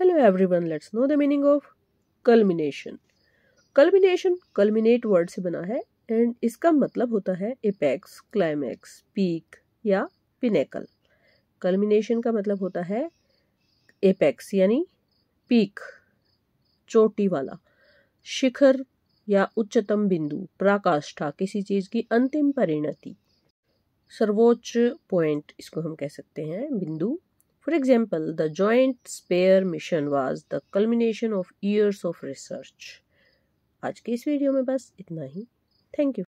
Hello everyone let's know the meaning of culmination culmination culminate word से बना है and इसका मतलब होता है एपैक्स क्लाइमैक्स पीक या पिनेकल कल्मिनेशन का मतलब होता है एपैक्स यानी पीक चोटी वाला शिखर या उच्चतम बिंदु प्राकाष्ठा किसी चीज़ की अंतिम परिणति सर्वोच्च पॉइंट इसको हम कह सकते हैं बिंदु For example, the Joint Space Mission was the culmination of years of research. आज के इस वीडियो में बस इतना ही थैंक यू